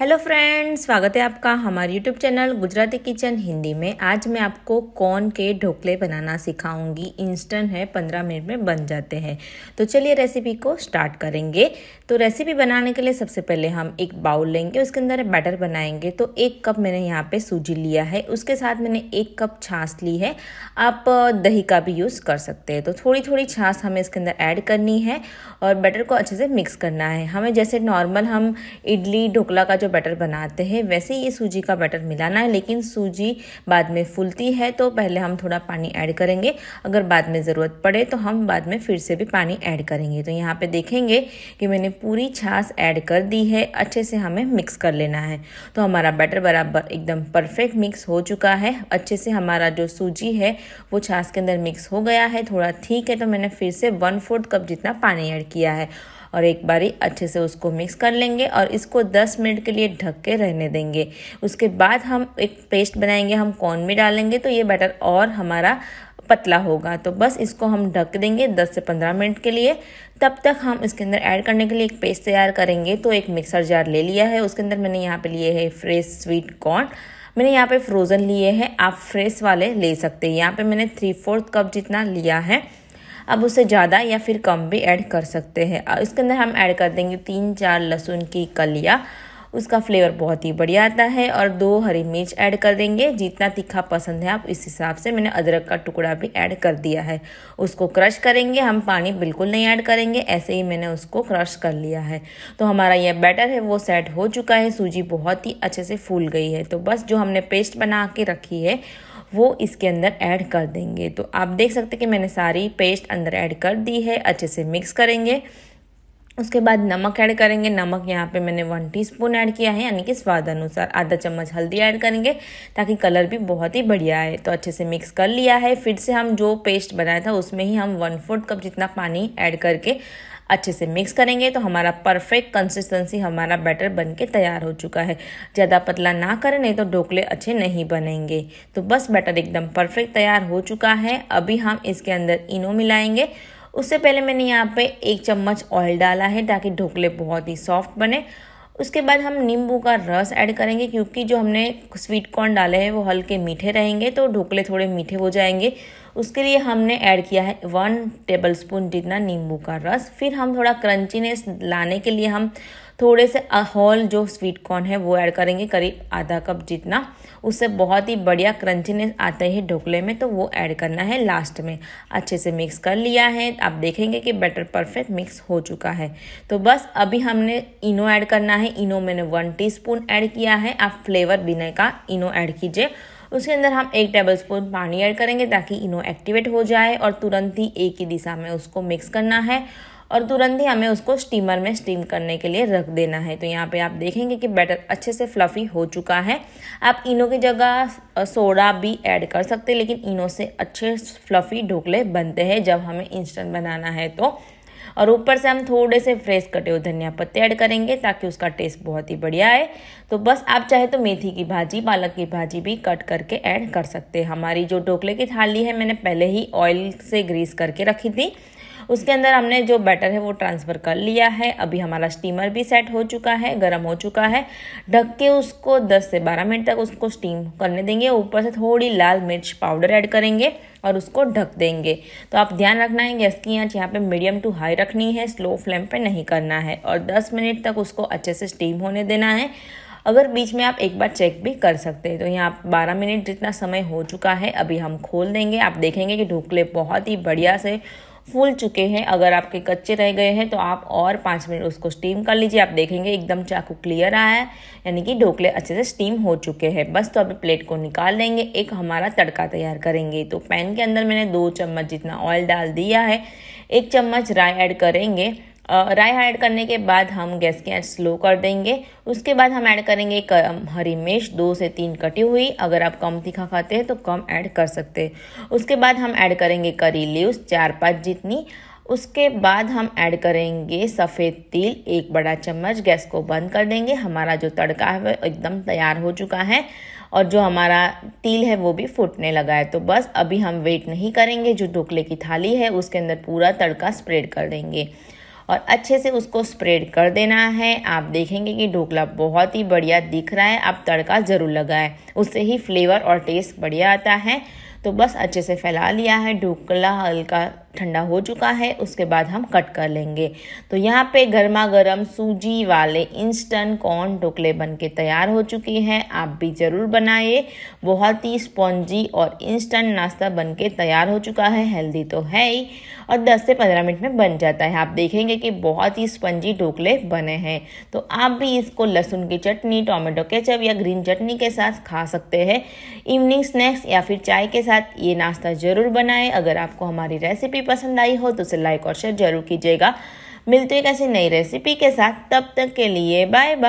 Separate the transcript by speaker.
Speaker 1: hello friends स्वागत है आपका हमारे YouTube channel Gujarati kitchen Hindi में आज मैं आपको कॉर्न के ढोकले बनाना सिखाऊंगी इंस्टेंट है पंद्रह मिनट में बन जाते हैं तो चलिए रेसिपी को स्टार्ट करेंगे तो रेसिपी बनाने के लिए सबसे पहले हम एक बाउल लेंगे उसके अंदर बैटर बनाएंगे तो एक कप मैंने यहाँ पर सूजी लिया है उसके साथ मैंने एक कप छाँस ली है आप दही का भी यूज़ कर सकते हैं तो थोड़ी थोड़ी छाँस हमें इसके अंदर ऐड करनी है और बैटर को अच्छे से मिक्स करना है हमें जैसे नॉर्मल हम इडली ढोकला का जो जो बैटर बनाते हैं वैसे ये सूजी का बैटर मिलाना है लेकिन सूजी बाद में फूलती है तो पहले हम थोड़ा पानी ऐड करेंगे अगर बाद में ज़रूरत पड़े तो हम बाद में फिर से भी पानी ऐड करेंगे तो यहाँ पे देखेंगे कि मैंने पूरी छाछ ऐड कर दी है अच्छे से हमें मिक्स कर लेना है तो हमारा बैटर बराबर एकदम परफेक्ट मिक्स हो चुका है अच्छे से हमारा जो सूजी है वो छाछ के अंदर मिक्स हो गया है थोड़ा ठीक है तो मैंने फिर से वन फोर्थ कप जितना पानी ऐड किया है और एक बारी अच्छे से उसको मिक्स कर लेंगे और इसको 10 मिनट के लिए ढक के रहने देंगे उसके बाद हम एक पेस्ट बनाएंगे हम कॉर्न में डालेंगे तो ये बैटर और हमारा पतला होगा तो बस इसको हम ढक देंगे 10 से 15 मिनट के लिए तब तक हम इसके अंदर ऐड करने के लिए एक पेस्ट तैयार करेंगे तो एक मिक्सर जार ले लिया है उसके अंदर मैंने यहाँ पे लिए है फ्रेश स्वीट कॉर्न मैंने यहाँ पे फ्रोज़न लिए हैं आप फ्रेश वाले ले सकते हैं यहाँ पे मैंने थ्री फोर्थ कप जितना लिया है अब उसे ज़्यादा या फिर कम भी ऐड कर सकते हैं और इसके अंदर हम ऐड कर देंगे तीन चार लहसुन की कलिया उसका फ्लेवर बहुत ही बढ़िया आता है और दो हरी मिर्च ऐड कर देंगे जितना तीखा पसंद है आप इस हिसाब से मैंने अदरक का टुकड़ा भी ऐड कर दिया है उसको क्रश करेंगे हम पानी बिल्कुल नहीं ऐड करेंगे ऐसे ही मैंने उसको क्रश कर लिया है तो हमारा यह बैटर है वो सेट हो चुका है सूजी बहुत ही अच्छे से फूल गई है तो बस जो हमने पेस्ट बना के रखी है वो इसके अंदर ऐड कर देंगे तो आप देख सकते हैं कि मैंने सारी पेस्ट अंदर ऐड कर दी है अच्छे से मिक्स करेंगे उसके बाद नमक ऐड करेंगे नमक यहाँ पे मैंने वन टीस्पून ऐड किया है यानी कि स्वाद अनुसार आधा चम्मच हल्दी ऐड करेंगे ताकि कलर भी बहुत ही बढ़िया आए तो अच्छे से मिक्स कर लिया है फिर से हम जो पेस्ट बनाया था उसमें ही हम वन फोर्थ कप जितना पानी ऐड करके अच्छे से मिक्स करेंगे तो हमारा परफेक्ट कंसिस्टेंसी हमारा बैटर बन के तैयार हो चुका है ज़्यादा पतला ना करें नहीं तो ढोकले अच्छे नहीं बनेंगे तो बस बैटर एकदम परफेक्ट तैयार हो चुका है अभी हम इसके अंदर इनो मिलाएंगे उससे पहले मैंने यहाँ पे एक चम्मच ऑयल डाला है ताकि ढोकले बहुत ही सॉफ्ट बने उसके बाद हम नींबू का रस ऐड करेंगे क्योंकि जो हमने स्वीट कॉर्न डाले हैं वो हल्के मीठे रहेंगे तो ढोकले थोड़े मीठे हो जाएंगे उसके लिए हमने ऐड किया है वन टेबलस्पून जितना नींबू का रस फिर हम थोड़ा क्रंचीनेस लाने के लिए हम थोड़े से होल जो स्वीट कॉर्न है वो ऐड करेंगे करीब आधा कप जितना उससे बहुत ही बढ़िया क्रंचीनेस आते हैं ढोकले में तो वो ऐड करना है लास्ट में अच्छे से मिक्स कर लिया है आप देखेंगे कि बैटर परफेक्ट मिक्स हो चुका है तो बस अभी हमने इनो ऐड करना है इनो मैंने वन टी ऐड किया है आप फ्लेवर बिना का इनो ऐड कीजिए उसके अंदर हम एक टेबल स्पून पानी ऐड करेंगे ताकि इनो एक्टिवेट हो जाए और तुरंत ही एक ही दिशा में उसको मिक्स करना है और तुरंत ही हमें उसको स्टीमर में स्टीम करने के लिए रख देना है तो यहाँ पे आप देखेंगे कि बैटर अच्छे से फ्लफ़ी हो चुका है आप इनो की जगह सोडा भी ऐड कर सकते हैं लेकिन इनो से अच्छे फ्लफ़ी ढोकले बनते हैं जब हमें इंस्टेंट बनाना है तो और ऊपर से हम थोड़े से फ्रेश कटे हुए धनिया पत्ते ऐड करेंगे ताकि उसका टेस्ट बहुत ही बढ़िया आए तो बस आप चाहे तो मेथी की भाजी पालक की भाजी भी कट करके ऐड कर सकते हैं हमारी जो ढोकले की थाली है मैंने पहले ही ऑयल से ग्रीस करके रखी थी उसके अंदर हमने जो बैटर है वो ट्रांसफ़र कर लिया है अभी हमारा स्टीमर भी सेट हो चुका है गर्म हो चुका है ढक के उसको 10 से 12 मिनट तक उसको स्टीम करने देंगे ऊपर से थोड़ी लाल मिर्च पाउडर ऐड करेंगे और उसको ढक देंगे तो आप ध्यान रखना है गैस की आँच यहाँ पे मीडियम टू हाई रखनी है स्लो फ्लेम पे नहीं करना है और 10 मिनट तक उसको अच्छे से स्टीम होने देना है अगर बीच में आप एक बार चेक भी कर सकते हैं तो यहाँ 12 मिनट जितना समय हो चुका है अभी हम खोल देंगे आप देखेंगे कि ढोकले बहुत ही बढ़िया से फूल चुके हैं अगर आपके कच्चे रह गए हैं तो आप और पाँच मिनट उसको स्टीम कर लीजिए आप देखेंगे एकदम चाकू क्लियर आया है यानी कि ढोकले अच्छे से स्टीम हो चुके हैं बस तो अभी प्लेट को निकाल लेंगे एक हमारा तड़का तैयार करेंगे तो पैन के अंदर मैंने दो चम्मच जितना ऑयल डाल दिया है एक चम्मच राय ऐड करेंगे राई ऐड करने के बाद हम गैस की आँच स्लो कर देंगे उसके बाद हम ऐड करेंगे हरी मिर्च दो से तीन कटी हुई अगर आप कम तीखा खाते हैं तो कम ऐड कर सकते हैं उसके बाद हम ऐड करेंगे करी लीव्स चार पाँच जितनी उसके बाद हम ऐड करेंगे सफ़ेद तिल एक बड़ा चम्मच गैस को बंद कर देंगे हमारा जो तड़का है वह एकदम तैयार हो चुका है और जो हमारा तिल है वो भी फूटने लगा है तो बस अभी हम वेट नहीं करेंगे जो ढोकले की थाली है उसके अंदर पूरा तड़का स्प्रेड कर देंगे और अच्छे से उसको स्प्रेड कर देना है आप देखेंगे कि ढोकला बहुत ही बढ़िया दिख रहा है आप तड़का ज़रूर लगाएं उससे ही फ्लेवर और टेस्ट बढ़िया आता है तो बस अच्छे से फैला लिया है ढोकला हल्का ठंडा हो चुका है उसके बाद हम कट कर लेंगे तो यहाँ पे गर्मा गर्म सूजी वाले इंस्टेंट कॉर्न ढोकले बन के तैयार हो चुकी हैं आप भी ज़रूर बनाइए बहुत ही स्पॉन्जी और इंस्टेंट नाश्ता बन के तैयार हो चुका है हेल्दी तो है ही और 10 से 15 मिनट में बन जाता है आप देखेंगे कि बहुत ही स्पंजी ढोकले बने हैं तो आप भी इसको लहसुन की चटनी टोमेटो केचप या ग्रीन चटनी के साथ खा सकते हैं इवनिंग स्नैक्स या फिर चाय के साथ ये नाश्ता ज़रूर बनाएं अगर आपको हमारी रेसिपी पसंद आई हो तो उसे लाइक और शेयर जरूर कीजिएगा मिलते एक ऐसी नई रेसिपी के साथ तब तक के लिए बाय बाय